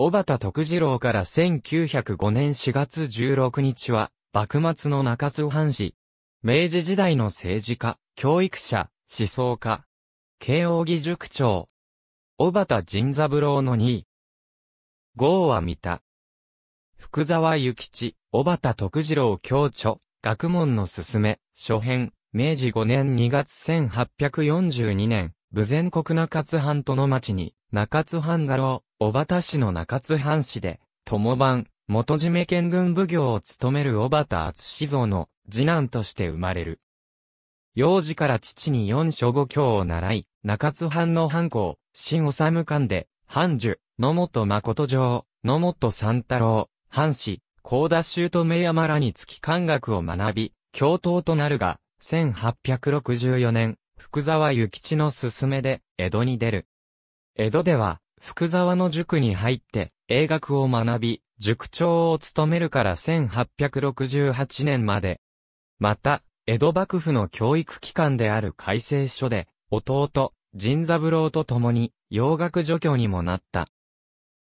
小畑徳次郎から1905年4月16日は、幕末の中津藩士。明治時代の政治家、教育者、思想家。慶応義塾長。小畑仁三郎の2位。号は見た。福沢諭吉、小畑徳次郎教著、学問のすすめ、初編、明治5年2月1842年、武前国中津藩との町に、中津藩画廊、小畑市の中津藩市で、友番、元締め県軍奉行を務める小畑厚志像の次男として生まれる。幼児から父に四書五教を習い、中津藩の藩校、新治官で、藩主、野本誠城、野本三太郎、藩士、高田修と名山らにつき漢学を学び、教頭となるが、1864年、福沢諭吉の勧めで、江戸に出る。江戸では、福沢の塾に入って、英学を学び、塾長を務めるから1868年まで。また、江戸幕府の教育機関である改正書で、弟、神三郎と共に、洋楽助教にもなった。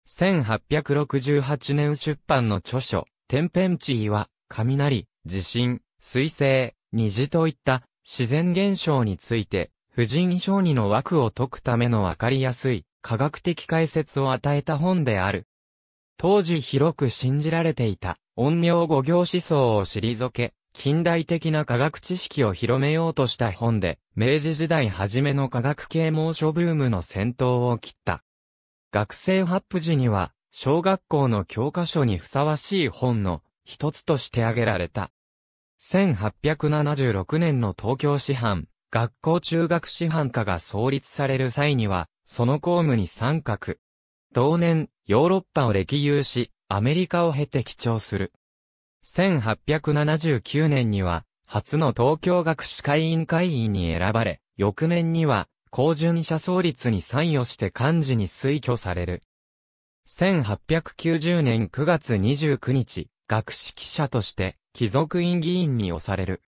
1868年出版の著書、天変地異は、雷、地震、水星、虹といった自然現象について、婦人小児の枠を解くためのわかりやすい科学的解説を与えた本である。当時広く信じられていた、陰陽五行思想を退け、近代的な科学知識を広めようとした本で、明治時代初めの科学啓蒙書ブームの先頭を切った。学生発布時には、小学校の教科書にふさわしい本の一つとして挙げられた。1876年の東京師範、学校中学師範課が創立される際には、その公務に参画。同年、ヨーロッパを歴遊し、アメリカを経て帰朝する。1879年には、初の東京学士会員会員に選ばれ、翌年には、高順者創立に参与して幹事に推挙される。1890年9月29日、学士記者として、貴族院議員に押される。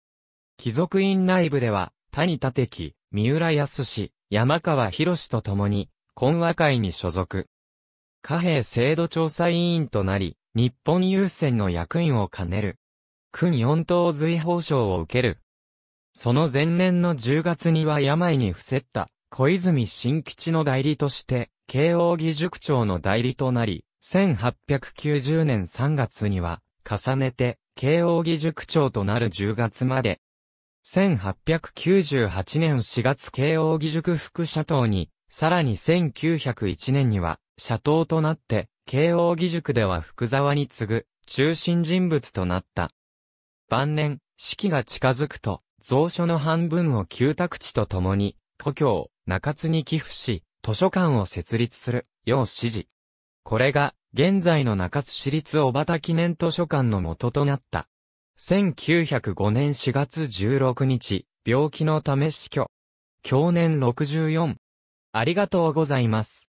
貴族院内部では、谷立樹、三浦康史、山川博士と共に、懇和会に所属。貨幣制度調査委員となり、日本郵船の役員を兼ねる。君四等随法賞を受ける。その前年の10月には病に伏せった小泉新吉の代理として、慶応義塾長の代理となり、1890年3月には、重ねて、慶応義塾長となる10月まで、1898年4月慶応義塾副社頭に、さらに1901年には、社頭となって、慶応義塾では福沢に次ぐ、中心人物となった。晩年、四季が近づくと、蔵書の半分を旧宅地と共に、故郷、中津に寄付し、図書館を設立する、よう指示。これが、現在の中津市立小畑記念図書館の元となった。1905年4月16日、病気のため死去。去年64。ありがとうございます。